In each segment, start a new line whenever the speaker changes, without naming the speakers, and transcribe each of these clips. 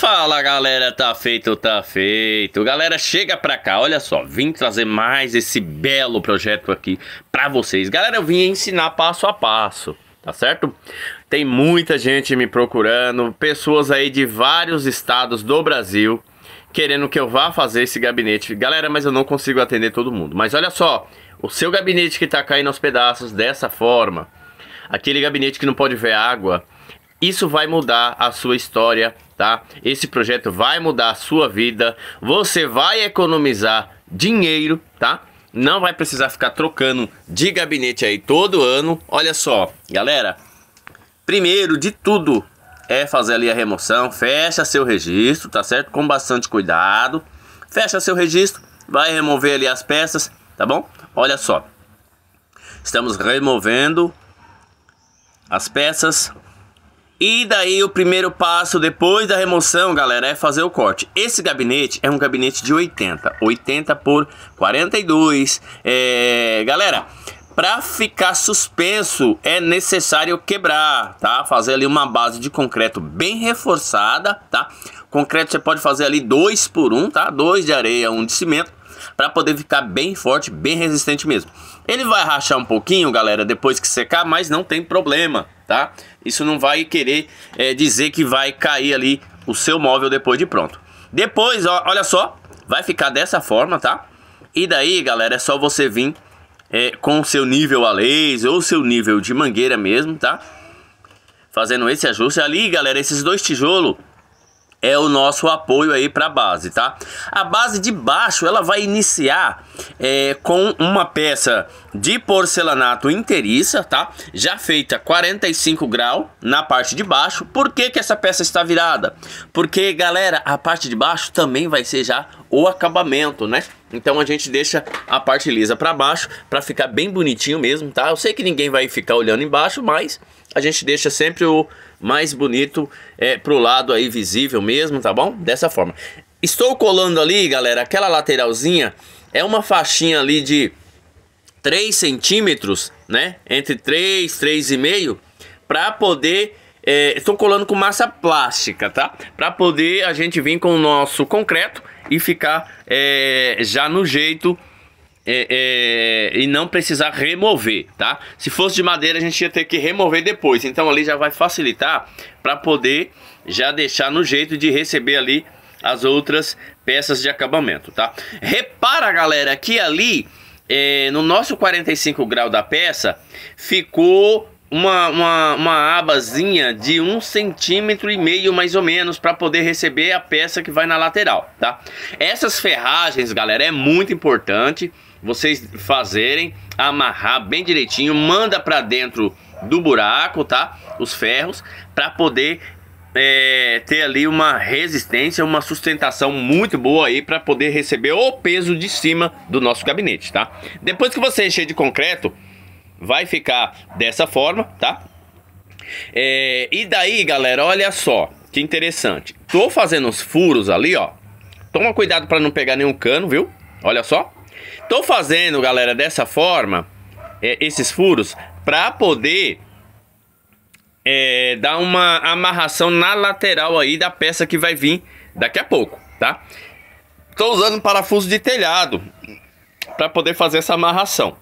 Fala galera, tá feito, tá feito. Galera, chega pra cá, olha só, vim trazer mais esse belo projeto aqui pra vocês. Galera, eu vim ensinar passo a passo, tá certo? Tem muita gente me procurando, pessoas aí de vários estados do Brasil querendo que eu vá fazer esse gabinete. Galera, mas eu não consigo atender todo mundo. Mas olha só, o seu gabinete que tá caindo aos pedaços dessa forma, aquele gabinete que não pode ver água, isso vai mudar a sua história tá? Esse projeto vai mudar a sua vida, você vai economizar dinheiro, tá? Não vai precisar ficar trocando de gabinete aí todo ano. Olha só, galera, primeiro de tudo é fazer ali a remoção, fecha seu registro, tá certo? Com bastante cuidado. Fecha seu registro, vai remover ali as peças, tá bom? Olha só. Estamos removendo as peças e daí o primeiro passo depois da remoção, galera, é fazer o corte. Esse gabinete é um gabinete de 80, 80 por 42. É, galera, para ficar suspenso é necessário quebrar, tá? Fazer ali uma base de concreto bem reforçada, tá? Concreto você pode fazer ali dois por um, tá? Dois de areia, um de cimento, para poder ficar bem forte, bem resistente mesmo. Ele vai rachar um pouquinho, galera, depois que secar, mas não tem problema, tá? Isso não vai querer é, dizer que vai cair ali o seu móvel depois de pronto. Depois, ó, olha só, vai ficar dessa forma, tá? E daí, galera, é só você vir é, com o seu nível a laser ou seu nível de mangueira mesmo, tá? Fazendo esse ajuste ali, galera, esses dois tijolos é o nosso apoio aí para a base, tá? A base de baixo ela vai iniciar é, com uma peça de porcelanato inteiriça, tá? Já feita 45 graus na parte de baixo. Por que, que essa peça está virada? Porque, galera, a parte de baixo também vai ser já o acabamento, né? Então a gente deixa a parte lisa para baixo para ficar bem bonitinho mesmo, tá? Eu sei que ninguém vai ficar olhando embaixo, mas a gente deixa sempre o mais bonito é, pro lado aí visível mesmo, tá bom? Dessa forma. Estou colando ali, galera, aquela lateralzinha é uma faixinha ali de 3 centímetros, né? Entre 3, 3,5 para poder é, estou colando com massa plástica, tá? Para poder a gente vir com o nosso concreto e ficar é, já no jeito é, é, e não precisar remover, tá? Se fosse de madeira, a gente ia ter que remover depois. Então ali já vai facilitar para poder já deixar no jeito de receber ali as outras peças de acabamento, tá? Repara, galera, que ali é, no nosso 45 grau da peça ficou uma, uma, uma abazinha de um centímetro e meio mais ou menos para poder receber a peça que vai na lateral, tá? Essas ferragens, galera, é muito importante vocês fazerem, amarrar bem direitinho, manda para dentro do buraco, tá? Os ferros para poder é, ter ali uma resistência, uma sustentação muito boa aí para poder receber o peso de cima do nosso gabinete, tá? Depois que você encher de concreto, vai ficar dessa forma, tá? É, e daí, galera, olha só que interessante. Tô fazendo os furos ali, ó. Toma cuidado para não pegar nenhum cano, viu? Olha só. Tô fazendo, galera, dessa forma, é, esses furos, para poder é, dar uma amarração na lateral aí da peça que vai vir daqui a pouco, tá? Tô usando parafuso de telhado para poder fazer essa amarração.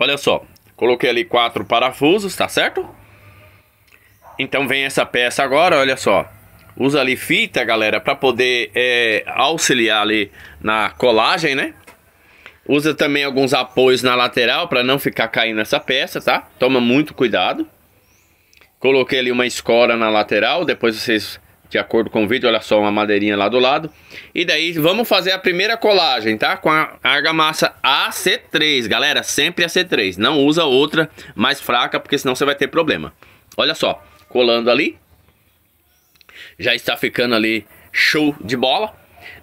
Olha só, coloquei ali quatro parafusos, tá certo? Então vem essa peça agora, olha só. Usa ali fita, galera, para poder é, auxiliar ali na colagem, né? Usa também alguns apoios na lateral para não ficar caindo essa peça, tá? Toma muito cuidado. Coloquei ali uma escora na lateral, depois vocês, de acordo com o vídeo, olha só uma madeirinha lá do lado. E daí vamos fazer a primeira colagem, tá? Com a argamassa AC3, galera, sempre AC3. Não usa outra mais fraca, porque senão você vai ter problema. Olha só, colando ali. Já está ficando ali show de bola.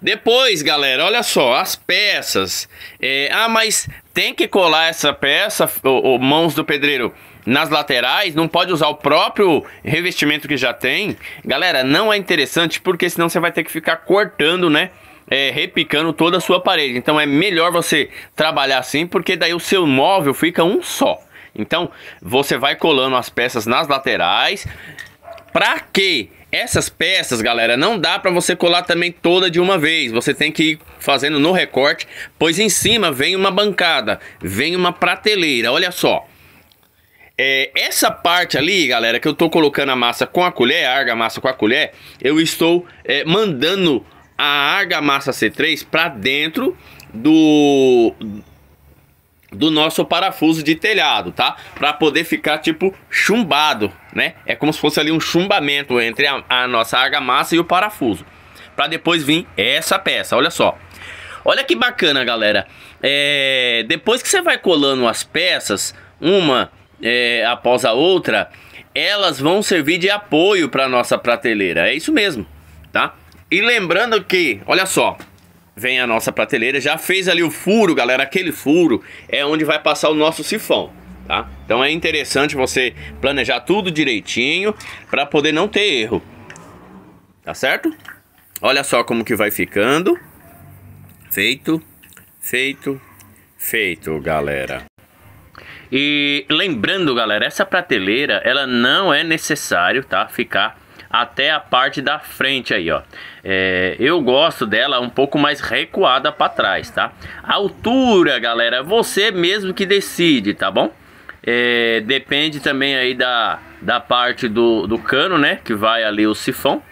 Depois, galera, olha só, as peças. É, ah, mas tem que colar essa peça, ou, mãos do pedreiro, nas laterais, não pode usar o próprio revestimento que já tem. Galera, não é interessante, porque senão você vai ter que ficar cortando, né? É, repicando toda a sua parede. Então é melhor você trabalhar assim, porque daí o seu móvel fica um só. Então você vai colando as peças nas laterais. Para quê? Essas peças, galera, não dá para você colar também toda de uma vez. Você tem que ir fazendo no recorte, pois em cima vem uma bancada, vem uma prateleira. Olha só. É, essa parte ali, galera, que eu tô colocando a massa com a colher, a argamassa com a colher, eu estou é, mandando a argamassa C3 para dentro do do nosso parafuso de telhado, tá? Para poder ficar tipo chumbado, né? É como se fosse ali um chumbamento entre a, a nossa argamassa e o parafuso. Para depois vir essa peça, olha só. Olha que bacana, galera. É, depois que você vai colando as peças, uma é, após a outra, elas vão servir de apoio para nossa prateleira. É isso mesmo, tá? E lembrando que, olha só, vem a nossa prateleira, já fez ali o furo, galera, aquele furo é onde vai passar o nosso sifão, tá? Então é interessante você planejar tudo direitinho para poder não ter erro. Tá certo? Olha só como que vai ficando. Feito, feito, feito, galera. E lembrando, galera, essa prateleira, ela não é necessário, tá? Ficar até a parte da frente aí, ó. É, eu gosto dela um pouco mais recuada para trás, tá? altura, galera, você mesmo que decide, tá bom? É, depende também aí da, da parte do, do cano, né? Que vai ali o sifão.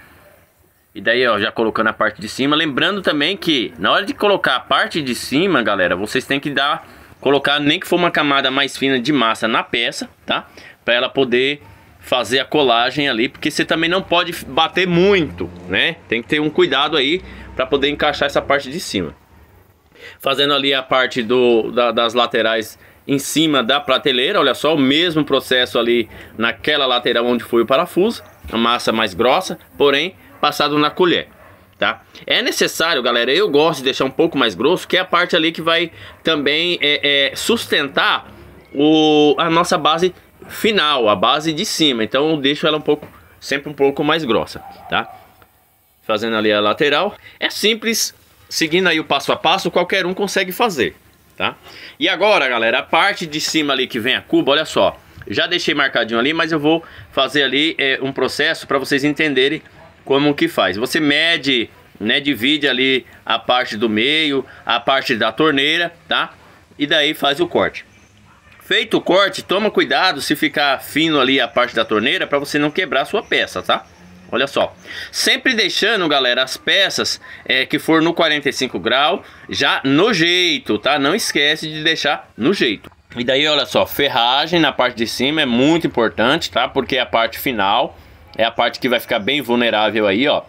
E daí, ó, já colocando a parte de cima. Lembrando também que na hora de colocar a parte de cima, galera, vocês têm que dar... Colocar nem que for uma camada mais fina de massa na peça, tá? Para ela poder fazer a colagem ali, porque você também não pode bater muito, né? Tem que ter um cuidado aí para poder encaixar essa parte de cima. Fazendo ali a parte do, da, das laterais em cima da prateleira, olha só, o mesmo processo ali naquela lateral onde foi o parafuso, a massa mais grossa, porém passado na colher. Tá? É necessário, galera, eu gosto de deixar um pouco mais grosso, que é a parte ali que vai também é, é, sustentar o, a nossa base final, a base de cima. Então eu deixo ela um pouco, sempre um pouco mais grossa, tá? Fazendo ali a lateral. É simples, seguindo aí o passo a passo, qualquer um consegue fazer, tá? E agora, galera, a parte de cima ali que vem a cuba, olha só. Já deixei marcadinho ali, mas eu vou fazer ali é, um processo para vocês entenderem como que faz. Você mede, né, divide ali a parte do meio, a parte da torneira, tá? E daí faz o corte. Feito o corte, toma cuidado se ficar fino ali a parte da torneira para você não quebrar a sua peça, tá? Olha só, sempre deixando, galera, as peças é, que for no 45 grau já no jeito, tá? Não esquece de deixar no jeito. E daí, olha só, ferragem na parte de cima é muito importante, tá? Porque é a parte final, é a parte que vai ficar bem vulnerável aí, ó.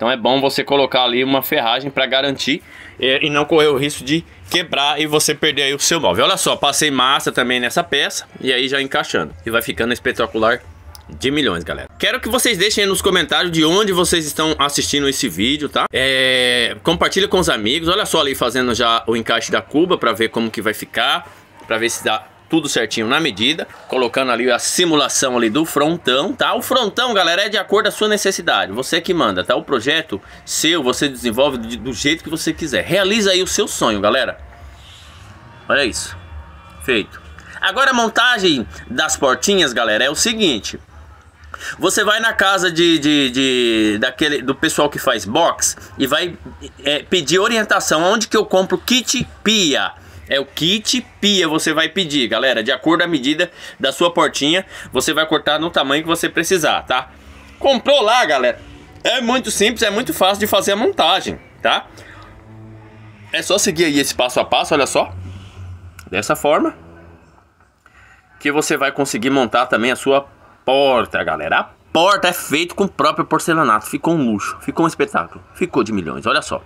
Então é bom você colocar ali uma ferragem para garantir e, é, e, não correr o risco de quebrar e você perder aí o seu móvel. Olha só, passei massa também nessa peça e aí já encaixando. E vai ficando espetacular de milhões, galera. Quero que vocês deixem nos comentários de onde vocês estão assistindo esse vídeo, tá? É, compartilha com os amigos. Olha só ali fazendo já o encaixe da cuba para ver como que vai ficar, para ver se dá tudo certinho na medida, colocando ali a simulação ali do frontão, tá? O frontão, galera, é de acordo a sua necessidade, você que manda, tá? O projeto seu, você desenvolve do jeito que você quiser. Realiza aí o seu sonho, galera. Olha isso. Feito. Agora a montagem das portinhas, galera, é o seguinte. Você vai na casa de, de, de, daquele, do pessoal que faz box e vai é, pedir orientação onde que eu compro kit pia. É o kit pia você vai pedir, galera. De acordo com a medida da sua portinha, você vai cortar no tamanho que você precisar, tá? Comprou lá, galera. É muito simples, é muito fácil de fazer a montagem, tá? É só seguir aí esse passo a passo, olha só. Dessa forma. Que você vai conseguir montar também a sua porta, galera. A porta é feita com o próprio porcelanato. Ficou um luxo, ficou um espetáculo. Ficou de milhões, olha só.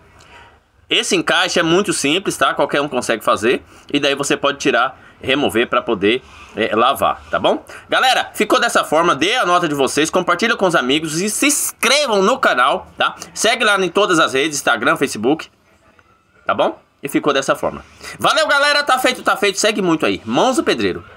Esse encaixe é muito simples, tá? Qualquer um consegue fazer. E daí você pode tirar, remover para poder é, lavar, tá bom? Galera, ficou dessa forma. Dê a nota de vocês, compartilha com os amigos e se inscrevam no canal, tá? Segue lá em todas as redes, Instagram, Facebook, tá bom? E ficou dessa forma. Valeu, galera. Tá feito, tá feito. Segue muito aí. Mãos do Pedreiro.